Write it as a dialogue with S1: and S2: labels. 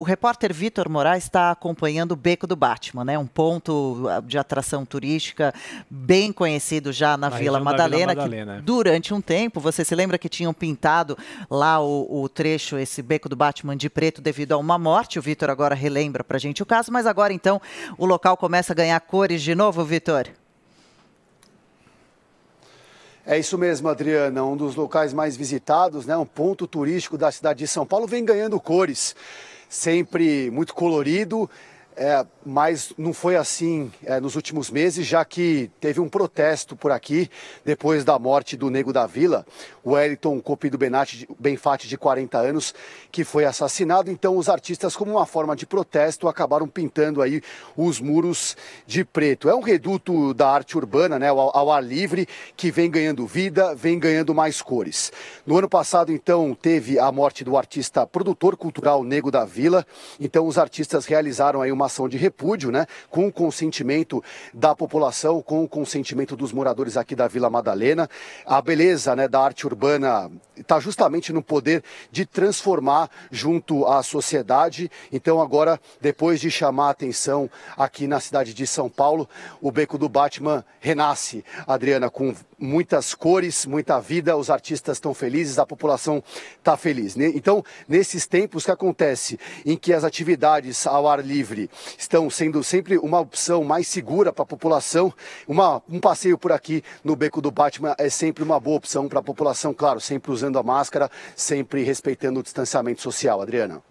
S1: O repórter Vitor Moraes está acompanhando o Beco do Batman, né? um ponto ah, de atração turística bem conhecido já na, na Vila, Madalena, Vila, Madalena, que é. durante um tempo, você se lembra que tinham pintado lá o, o trecho, esse Beco do Batman de preto devido a uma morte, o Vitor agora relembra para a gente o caso, mas agora então o local começa a ganhar cores de novo, Vitor?
S2: É isso mesmo, Adriana. Um dos locais mais visitados, né? um ponto turístico da cidade de São Paulo, vem ganhando cores sempre muito colorido é, mas não foi assim é, nos últimos meses, já que teve um protesto por aqui depois da morte do Nego da Vila, o Wellington Copido Benfatti, de 40 anos, que foi assassinado. Então, os artistas, como uma forma de protesto, acabaram pintando aí os muros de preto. É um reduto da arte urbana, né, ao, ao ar livre, que vem ganhando vida, vem ganhando mais cores. No ano passado, então, teve a morte do artista produtor cultural Nego da Vila. Então, os artistas realizaram aí uma ação de repúdio, né, com o consentimento da população, com o consentimento dos moradores aqui da Vila Madalena. A beleza né, da arte urbana está justamente no poder de transformar junto à sociedade. Então, agora, depois de chamar a atenção aqui na cidade de São Paulo, o Beco do Batman renasce, Adriana, com muitas cores, muita vida, os artistas estão felizes, a população está feliz. Né? Então, nesses tempos que acontece em que as atividades ao ar livre estão sendo sempre uma opção mais segura para a população. Uma, um passeio por aqui no Beco do Batman é sempre uma boa opção para a população, claro, sempre usando a máscara, sempre respeitando o distanciamento social, Adriana.